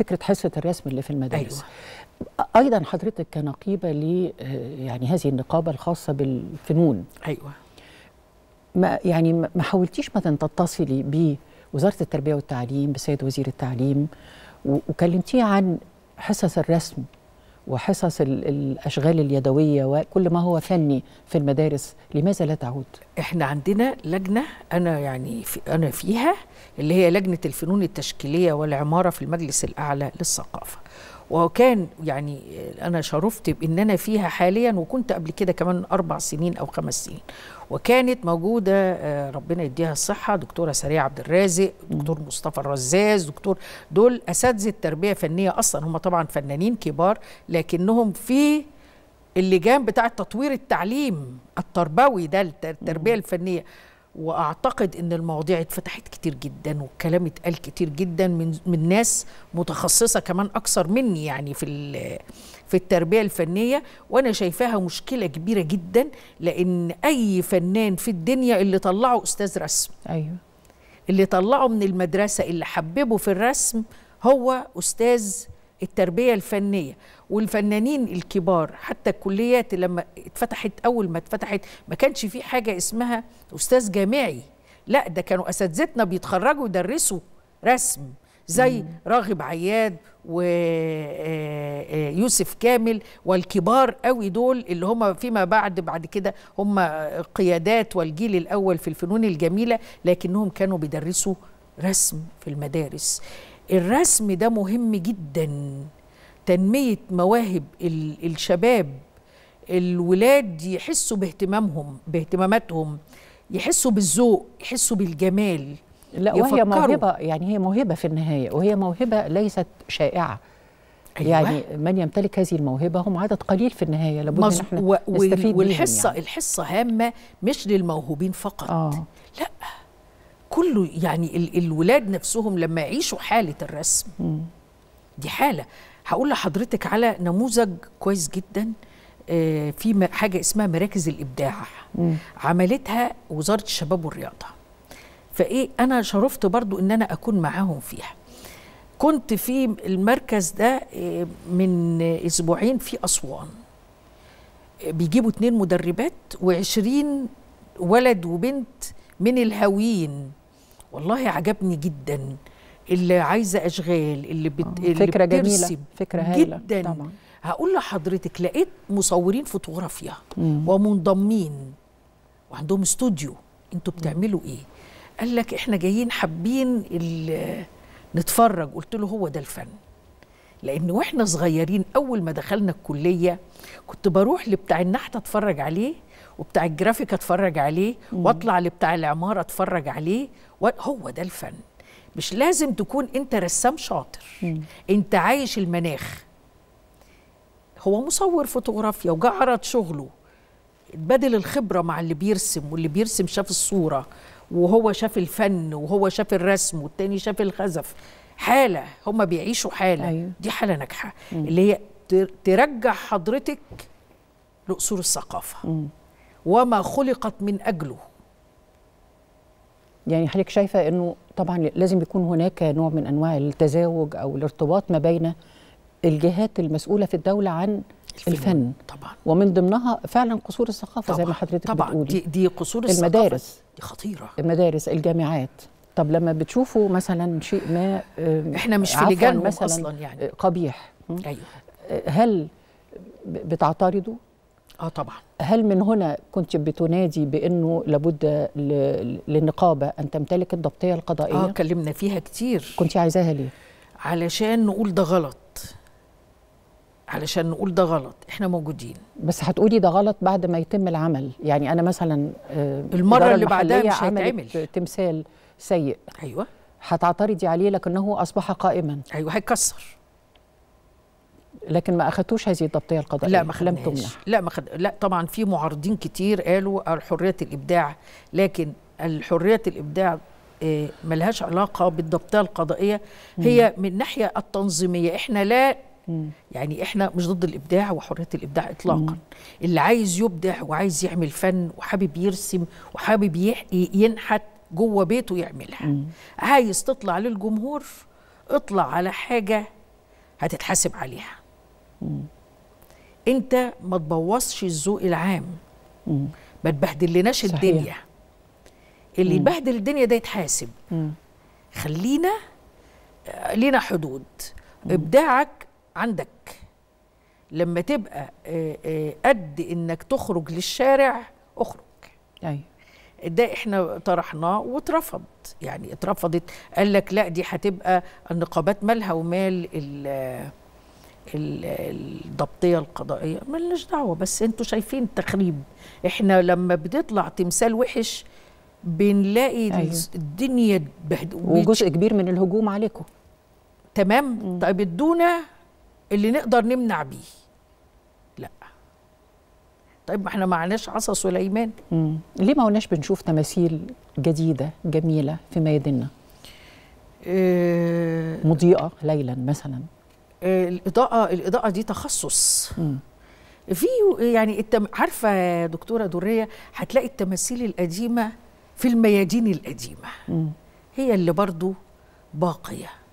فكره حصه الرسم اللي في المدارس أيوة. ايضا حضرتك كنقيبه ل آه، يعني هذه النقابه الخاصه بالفنون ايوه ما يعني ما حاولتيش مثلا تتصلي بوزاره التربيه والتعليم بسيد وزير التعليم وكلمتيه عن حصص الرسم وحصص الأشغال اليدوية وكل ما هو فني في المدارس لماذا لا تعود؟ احنا عندنا لجنة أنا يعني في أنا فيها اللي هي لجنة الفنون التشكيلية والعمارة في المجلس الأعلى للثقافة وكان يعني انا شرفت بان انا فيها حاليا وكنت قبل كده كمان اربع سنين او خمس سنين وكانت موجوده آه، ربنا يديها الصحه دكتوره سريعه عبد الرازق دكتور مصطفى الرزاز دكتور دول اساتذه تربيه فنيه اصلا هم طبعا فنانين كبار لكنهم في اللجان بتاع تطوير التعليم التربوي ده التربيه الفنيه واعتقد ان المواضيع اتفتحت كتير جدا والكلام اتقال كتير جدا من من ناس متخصصه كمان اكثر مني يعني في في التربيه الفنيه وانا شايفاها مشكله كبيره جدا لان اي فنان في الدنيا اللي طلعه استاذ رسم ايوه اللي طلعه من المدرسه اللي حببه في الرسم هو استاذ التربيه الفنيه والفنانين الكبار حتى الكليات لما اتفتحت اول ما اتفتحت ما كانش في حاجه اسمها استاذ جامعي لا ده كانوا اساتذتنا بيتخرجوا يدرسوا رسم زي راغب عياد ويوسف آه، آه، كامل والكبار قوي دول اللي هم فيما بعد بعد كده هم قيادات والجيل الاول في الفنون الجميله لكنهم كانوا بيدرسوا رسم في المدارس الرسم ده مهم جدا تنمية مواهب الشباب الولاد يحسوا باهتمامهم باهتماماتهم يحسوا بالذوق يحسوا بالجمال لا وهي موهبة يعني هي موهبة في النهاية وهي موهبة ليست شائعة أيوة. يعني من يمتلك هذه الموهبة هم عدد قليل في النهاية لابد مز... ان احنا و... نستفيد والحصة يعني. الحصة هامة مش للموهوبين فقط آه. لا كله يعني الولاد نفسهم لما يعيشوا حاله الرسم دي حاله هقول لحضرتك على نموذج كويس جدا آه، في حاجه اسمها مراكز الابداع عملتها وزاره الشباب والرياضه فايه انا شرفت برضو ان انا اكون معاهم فيها كنت في المركز ده آه، من اسبوعين في اسوان بيجيبوا اتنين مدربات وعشرين ولد وبنت من الهاويين والله عجبني جدا اللي عايزه اشغال اللي, بت... آه، اللي فكره جميله فكره هايله جدا طبعا. هقول لحضرتك لقيت مصورين فوتوغرافيا ومنضمين وعندهم استوديو انتوا بتعملوا ايه قال لك احنا جايين حابين نتفرج قلت له هو ده الفن لان واحنا صغيرين اول ما دخلنا الكليه كنت بروح لبتاع النحت اتفرج عليه وبتاع الجرافيك اتفرج عليه واطلع لبتاع العماره اتفرج عليه هو ده الفن مش لازم تكون انت رسام شاطر مم. انت عايش المناخ هو مصور فوتوغرافيا وجا عرض شغله اتبادل الخبره مع اللي بيرسم واللي بيرسم شاف الصوره وهو شاف الفن وهو شاف الرسم والتاني شاف الخزف حاله هما بيعيشوا حاله أيوه. دي حاله ناجحه اللي هي ترجع حضرتك لقصور الثقافه مم. وما خلقت من أجله يعني حضرتك شايفة أنه طبعا لازم يكون هناك نوع من أنواع التزاوج أو الارتباط ما بين الجهات المسؤولة في الدولة عن الفن, الفن. طبعا ومن ضمنها فعلا قصور الثقافة طبعا. زي ما حضرتك طبعا بتقولي. دي, دي قصور الثقافة المدارس دي خطيرة المدارس الجامعات طب لما بتشوفوا مثلا شيء ما آه، احنا مش في لجان مثلا اصلا يعني آه، قبيح ايوه آه، هل بتعترضوا اه طبعا هل من هنا كنت بتنادي بانه لابد للنقابه ان تمتلك الضبطيه القضائيه اه اتكلمنا فيها كتير كنت عايزاها ليه علشان نقول ده غلط علشان نقول ده غلط احنا موجودين بس هتقولي ده غلط بعد ما يتم العمل يعني انا مثلا آه، المره اللي بعدها مش هيتعمل تمثال سيء ايوه هتعترضي عليه لكنه اصبح قائما ايوه هيكسر لكن ما اخذتوش هذه الضبطيه القضائيه لا ما لم تمنح لا ما خد... لا طبعا في معارضين كتير قالوا حريه الابداع لكن الحريه الابداع آه، ملهاش علاقه بالضبطيه القضائيه هي من ناحيه التنظيميه احنا لا يعني احنا مش ضد الابداع وحريه الابداع اطلاقا اللي عايز يبدع وعايز يعمل فن وحابب يرسم وحابب ينحت جوه بيته يعملها عايز تطلع للجمهور اطلع على حاجه هتتحاسب عليها مم. انت ما تبوظش الذوق العام مم. ما تبهدلناش الدنيا اللي يبهدل الدنيا ده يتحاسب خلينا آه، لينا حدود ابداعك عندك لما تبقى آه، آه، قد انك تخرج للشارع اخرج ايوه ده احنا طرحناه واترفض يعني اترفضت قال لك لا دي هتبقى النقابات مالها ومال الضبطيه القضائيه ملناش دعوه بس انتوا شايفين التخريب احنا لما بنطلع تمثال وحش بنلاقي أيوه. الدنيا بهد... وجزء كبير من الهجوم عليكم تمام م. طيب ادونا اللي نقدر نمنع بيه لا طيب ما احنا معناش عصا سليمان م. ليه ما قلناش بنشوف تماثيل جديده جميله في ميادنا إيه مضيئه ليلا مثلا الاضاءه الاضاءه دي تخصص في يعني التم... عارفه دكتوره دريه هتلاقي التماثيل القديمه في الميادين القديمه م. هي اللي برضو باقيه